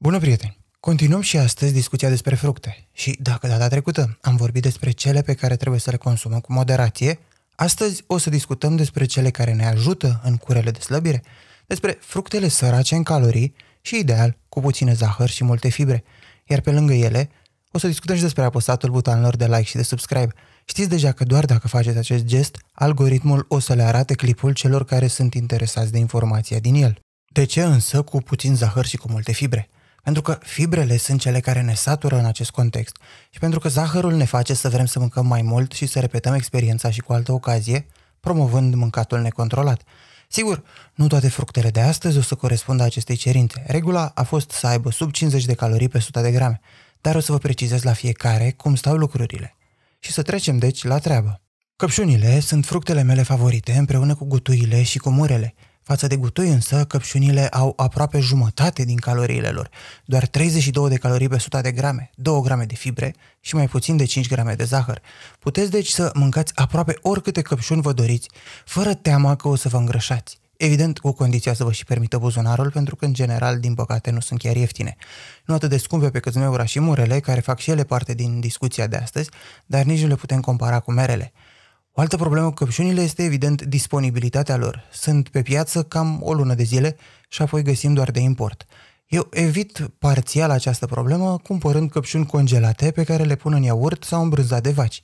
Bună, prieteni! Continuăm și astăzi discuția despre fructe și dacă data trecută am vorbit despre cele pe care trebuie să le consumăm cu moderație, astăzi o să discutăm despre cele care ne ajută în curele de slăbire, despre fructele sărace în calorii și ideal cu puține zahăr și multe fibre, iar pe lângă ele o să discutăm și despre apăsatul butonelor de like și de subscribe. Știți deja că doar dacă faceți acest gest, algoritmul o să le arate clipul celor care sunt interesați de informația din el. De ce însă cu puțin zahăr și cu multe fibre? Pentru că fibrele sunt cele care ne satură în acest context și pentru că zahărul ne face să vrem să mâncăm mai mult și să repetăm experiența și cu altă ocazie, promovând mâncatul necontrolat. Sigur, nu toate fructele de astăzi o să corespundă acestei cerințe. Regula a fost să aibă sub 50 de calorii pe 100 de grame, dar o să vă precizez la fiecare cum stau lucrurile. Și să trecem deci la treabă. Căpșunile sunt fructele mele favorite împreună cu gutuile și cu murele – Față de gutoi însă, căpșunile au aproape jumătate din caloriile lor, doar 32 de calorii pe 100 de grame, 2 grame de fibre și mai puțin de 5 grame de zahăr. Puteți deci să mâncați aproape oricâte căpșuni vă doriți, fără teama că o să vă îngrășați. Evident, cu condiția să vă și permită buzunarul, pentru că, în general, din păcate, nu sunt chiar ieftine. Nu atât de scumpe pe cât zmeura și murele, care fac și ele parte din discuția de astăzi, dar nici nu le putem compara cu merele. O altă problemă cu căpșunile este evident disponibilitatea lor. Sunt pe piață cam o lună de zile și apoi găsim doar de import. Eu evit parțial această problemă cumpărând căpșuni congelate pe care le pun în iaurt sau în brânza de vaci.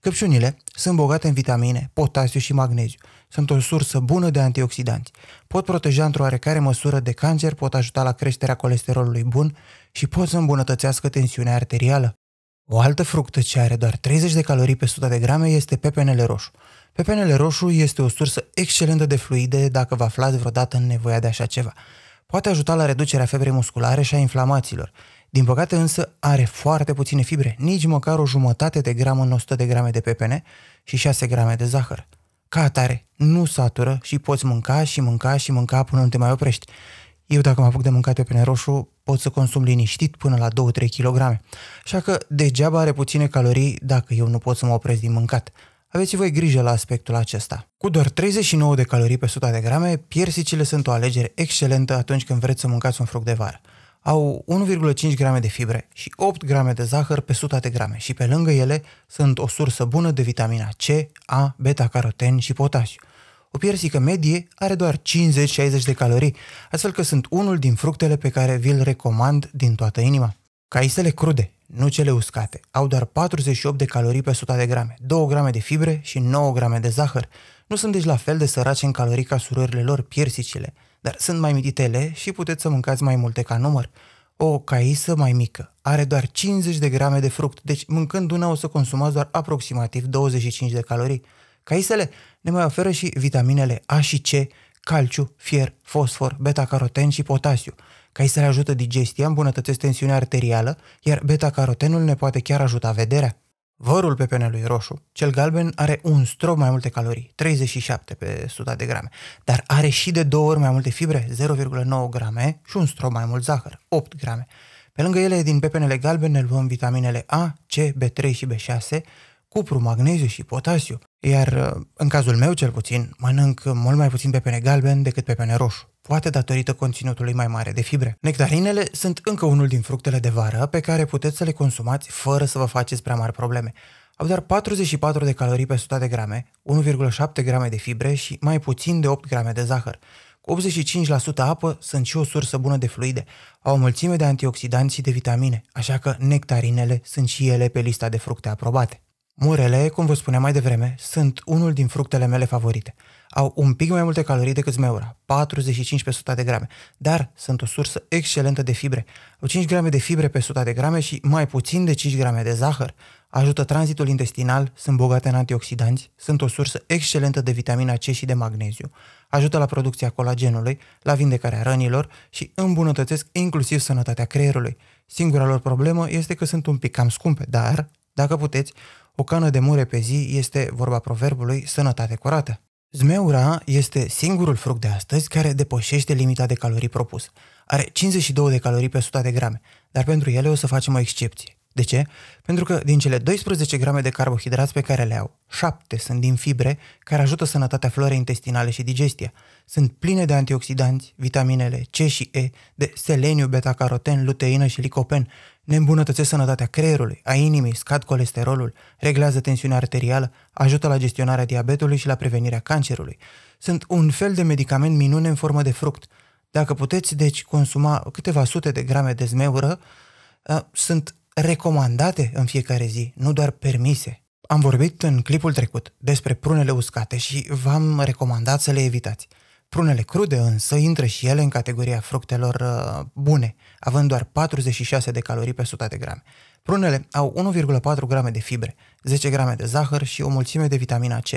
Căpșunile sunt bogate în vitamine, potasiu și magneziu. Sunt o sursă bună de antioxidanți. Pot proteja într-o oarecare măsură de cancer, pot ajuta la creșterea colesterolului bun și pot să îmbunătățească tensiunea arterială. O altă fructă ce are doar 30 de calorii pe 100 de grame este pepenele roșu. Pepenele roșu este o sursă excelentă de fluide dacă vă aflați vreodată în nevoia de așa ceva. Poate ajuta la reducerea febrei musculare și a inflamațiilor. Din păcate însă are foarte puține fibre, nici măcar o jumătate de gram în 100 de grame de pepene și 6 grame de zahăr. Ca atare, nu satură și poți mânca și mânca și mânca până nu te mai oprești. Eu dacă mă apuc de mâncate prin roșu, pot să consum liniștit până la 2-3 kg. Așa că degeaba are puține calorii dacă eu nu pot să mă opresc din mâncat. Aveți voi grijă la aspectul acesta. Cu doar 39 de calorii pe 100 de grame, piersicile sunt o alegere excelentă atunci când vreți să mâncați un fruct de vară. Au 1,5 grame de fibre și 8 grame de zahăr pe 100 de grame și pe lângă ele sunt o sursă bună de vitamina C, A, beta-caroten și potasiu. O piersică medie are doar 50-60 de calorii, astfel că sunt unul din fructele pe care vi-l recomand din toată inima. Caisele crude, nu cele uscate, au doar 48 de calorii pe 100 de grame, 2 grame de fibre și 9 grame de zahăr. Nu sunt deci la fel de sărace în calorii ca surorile lor, piersicile, dar sunt mai mititele și puteți să mâncați mai multe ca număr. O caisă mai mică are doar 50 de grame de fruct, deci mâncând una o să consumați doar aproximativ 25 de calorii. Caisele ne mai oferă și vitaminele A și C, calciu, fier, fosfor, beta-caroten și potasiu. Caisele ajută digestia, îmbunătățesc tensiunea arterială, iar beta-carotenul ne poate chiar ajuta vederea. Vărul pepenelui roșu, cel galben, are un strop mai multe calorii, 37 pe 100 de grame, dar are și de două ori mai multe fibre, 0,9 grame și un strop mai mult zahăr, 8 grame. Pe lângă ele, din pepenele galbene luăm vitaminele A, C, B3 și B6, cupru, magneziu și potasiu. Iar uh, în cazul meu cel puțin, mănânc mult mai puțin pepene galben decât pepene roșu, poate datorită conținutului mai mare de fibre. Nectarinele sunt încă unul din fructele de vară pe care puteți să le consumați fără să vă faceți prea mari probleme. Au doar 44 de calorii pe 100 de grame, 1,7 grame de fibre și mai puțin de 8 grame de zahăr. 85% apă sunt și o sursă bună de fluide, au o mulțime de antioxidanți și de vitamine, așa că nectarinele sunt și ele pe lista de fructe aprobate. Murele, cum vă spuneam mai devreme, sunt unul din fructele mele favorite. Au un pic mai multe calorii decât zmeura, 45 pe 100 de grame, dar sunt o sursă excelentă de fibre. Au 5 grame de fibre pe 100 de grame și mai puțin de 5 grame de zahăr. Ajută tranzitul intestinal, sunt bogate în antioxidanți, sunt o sursă excelentă de vitamina C și de magneziu, ajută la producția colagenului, la vindecarea rănilor și îmbunătățesc inclusiv sănătatea creierului. Singura lor problemă este că sunt un pic cam scumpe, dar dacă puteți, o cană de mure pe zi este, vorba proverbului, sănătate curată. Zmeura este singurul fruct de astăzi care depășește limita de calorii propus. Are 52 de calorii pe 100 de grame, dar pentru ele o să facem o excepție. De ce? Pentru că din cele 12 grame de carbohidrați pe care le au, 7 sunt din fibre care ajută sănătatea florei intestinale și digestia. Sunt pline de antioxidanți, vitaminele C și E, de seleniu, beta-caroten, luteină și licopen, ne îmbunătățesc sănătatea creierului, a inimii, scad colesterolul, reglează tensiunea arterială, ajută la gestionarea diabetului și la prevenirea cancerului. Sunt un fel de medicament minune în formă de fruct. Dacă puteți, deci, consuma câteva sute de grame de zmeură, ă, sunt recomandate în fiecare zi, nu doar permise. Am vorbit în clipul trecut despre prunele uscate și v-am recomandat să le evitați. Prunele crude însă intră și ele în categoria fructelor uh, bune, având doar 46 de calorii pe 100 de grame. Prunele au 1,4 grame de fibre, 10 grame de zahăr și o mulțime de vitamina C.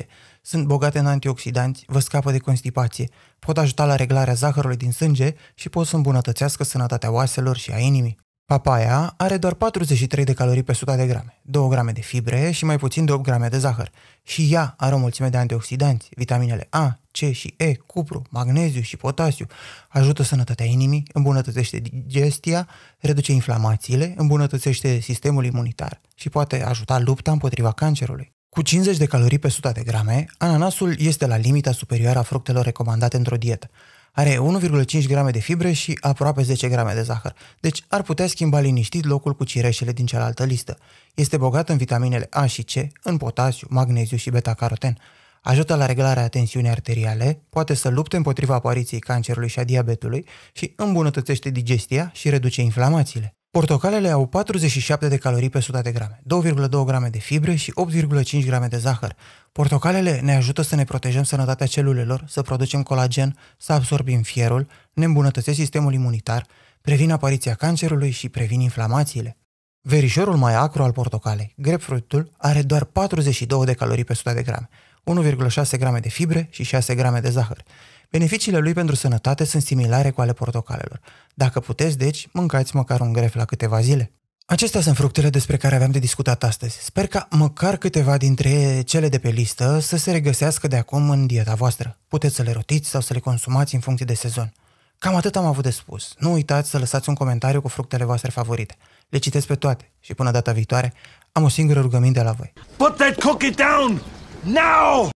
Sunt bogate în antioxidanți, vă scapă de constipație, pot ajuta la reglarea zahărului din sânge și pot să îmbunătățească sănătatea oaselor și a inimii. Papaya are doar 43 de calorii pe 100 de grame, 2 grame de fibre și mai puțin de 8 grame de zahăr. Și ea are o mulțime de antioxidanți, vitaminele A, C și E, cupru, magneziu și potasiu. Ajută sănătatea inimii, îmbunătățește digestia, reduce inflamațiile, îmbunătățește sistemul imunitar și poate ajuta lupta împotriva cancerului. Cu 50 de calorii pe 100 de grame, ananasul este la limita superioară a fructelor recomandate într-o dietă. Are 1,5 grame de fibre și aproape 10 grame de zahăr, deci ar putea schimba liniștit locul cu cireșele din cealaltă listă. Este bogat în vitaminele A și C, în potasiu, magneziu și beta-caroten. Ajută la reglarea tensiunii arteriale, poate să lupte împotriva apariției cancerului și a diabetului și îmbunătățește digestia și reduce inflamațiile. Portocalele au 47 de calorii pe 100 de grame, 2,2 grame de fibre și 8,5 grame de zahăr. Portocalele ne ajută să ne protejăm sănătatea celulelor, să producem colagen, să absorbim fierul, ne îmbunătățesc sistemul imunitar, previn apariția cancerului și previn inflamațiile. Verișorul mai acru al portocalei, grapefruitul, are doar 42 de calorii pe 100 de grame, 1,6 grame de fibre și 6 grame de zahăr. Beneficiile lui pentru sănătate sunt similare cu ale portocalelor. Dacă puteți, deci, mâncați măcar un gref la câteva zile. Acestea sunt fructele despre care aveam de discutat astăzi. Sper ca măcar câteva dintre cele de pe listă să se regăsească de acum în dieta voastră. Puteți să le rotiți sau să le consumați în funcție de sezon. Cam atât am avut de spus. Nu uitați să lăsați un comentariu cu fructele voastre favorite. Le citesc pe toate și până data viitoare am o singură rugăminte la voi. Put that cookie down! Now!